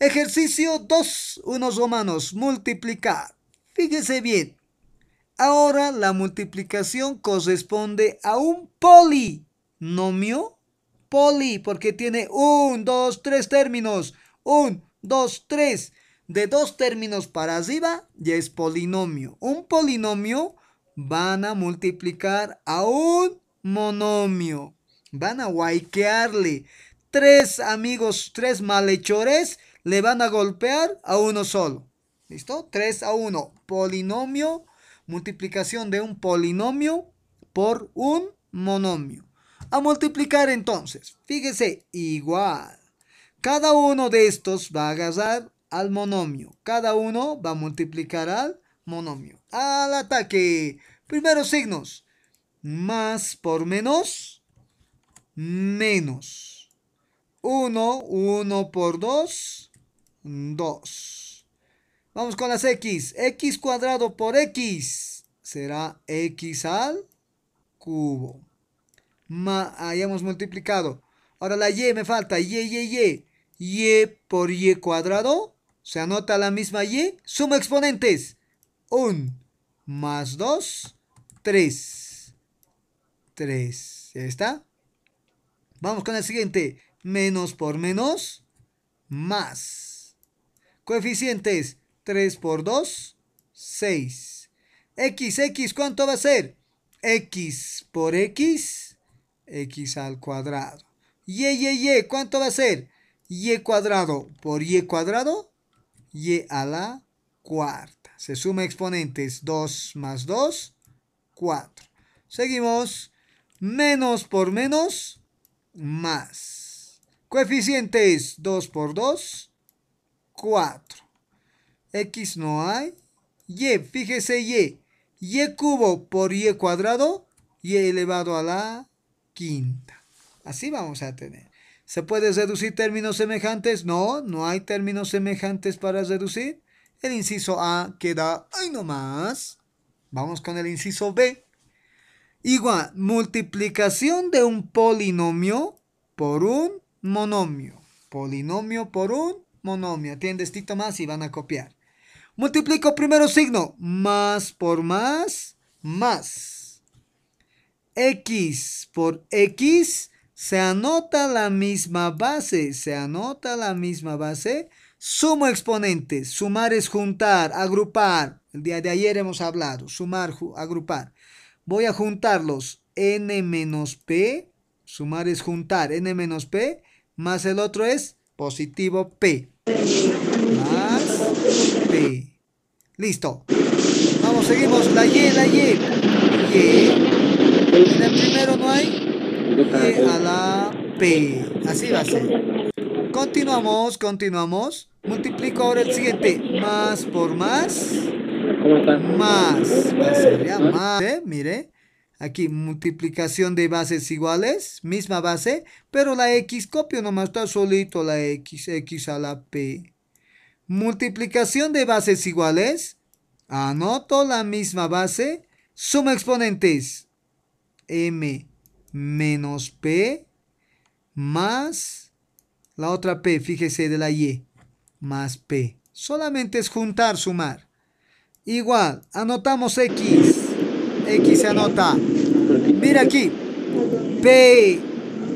Ejercicio 2, unos romanos, multiplicar. Fíjese bien, ahora la multiplicación corresponde a un polinomio. Poli, porque tiene un, dos, tres términos. Un, dos, tres. De dos términos para arriba ya es polinomio. Un polinomio van a multiplicar a un monomio. Van a guayquearle. Tres amigos, tres malhechores le van a golpear a uno solo. ¿Listo? 3 a 1. Polinomio, multiplicación de un polinomio por un monomio. A multiplicar entonces, fíjese, igual. Cada uno de estos va a agarrar al monomio. Cada uno va a multiplicar al monomio. Al ataque. Primeros signos. Más por menos. Menos. 1, 1 por 2. 2. Vamos con las x. x cuadrado por x será x al cubo. Ma, ahí hemos multiplicado. Ahora la y me falta. Y, y, y. Y por y cuadrado. Se anota la misma y. Sumo exponentes. 1 más 2, 3. 3. ¿Ya está? Vamos con el siguiente. Menos por menos, más. Coeficientes 3 por 2, 6. X, X, ¿cuánto va a ser? X por X, X al cuadrado. Y, Y, Y, ¿cuánto va a ser? Y cuadrado por Y cuadrado, Y a la cuarta. Se suma exponentes 2 más 2, 4. Seguimos. Menos por menos, más. Coeficientes 2 por 2, 4. X no hay. Y, fíjese Y. Y cubo por Y cuadrado. Y elevado a la quinta. Así vamos a tener. ¿Se puede reducir términos semejantes? No, no hay términos semejantes para reducir. El inciso A queda ahí nomás. Vamos con el inciso B. Igual, multiplicación de un polinomio por un monomio. Polinomio por un Monomia, tienen este tito más y van a copiar. Multiplico primero signo. Más por más, más. X por X. Se anota la misma base. Se anota la misma base. Sumo exponentes. Sumar es juntar, agrupar. El día de ayer hemos hablado. Sumar, agrupar. Voy a juntarlos. N menos P. Sumar es juntar. N menos P. Más el otro es positivo P. Más. P. Listo. Vamos, seguimos. La Y, la Y. Y. En el primero no hay. Y a la P. Así va a ser. Continuamos, continuamos. Multiplico ahora el siguiente. Más por más. Más. más. ¿Eh? Mire. Aquí, multiplicación de bases iguales, misma base, pero la X copio nomás, está solito la X, X a la P. Multiplicación de bases iguales, anoto la misma base, suma exponentes, M menos P más la otra P, fíjese de la Y, más P. Solamente es juntar, sumar. Igual, anotamos X. X se anota. Mira aquí. P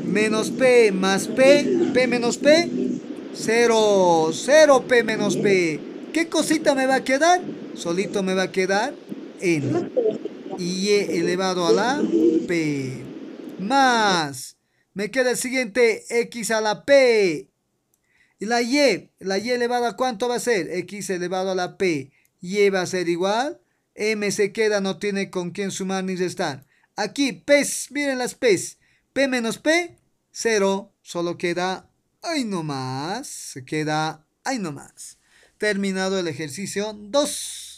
menos P más P, P menos P, 0, 0 P menos P. ¿Qué cosita me va a quedar? Solito me va a quedar en Y e elevado a la P. Más. Me queda el siguiente X a la P. Y la Y. La Y elevada cuánto va a ser? X elevado a la P. Y e va a ser igual M se queda, no tiene con quién sumar ni restar. Aquí, P, miren las P. P menos P, cero. Solo queda, ay nomás, se queda, ay nomás. Terminado el ejercicio 2.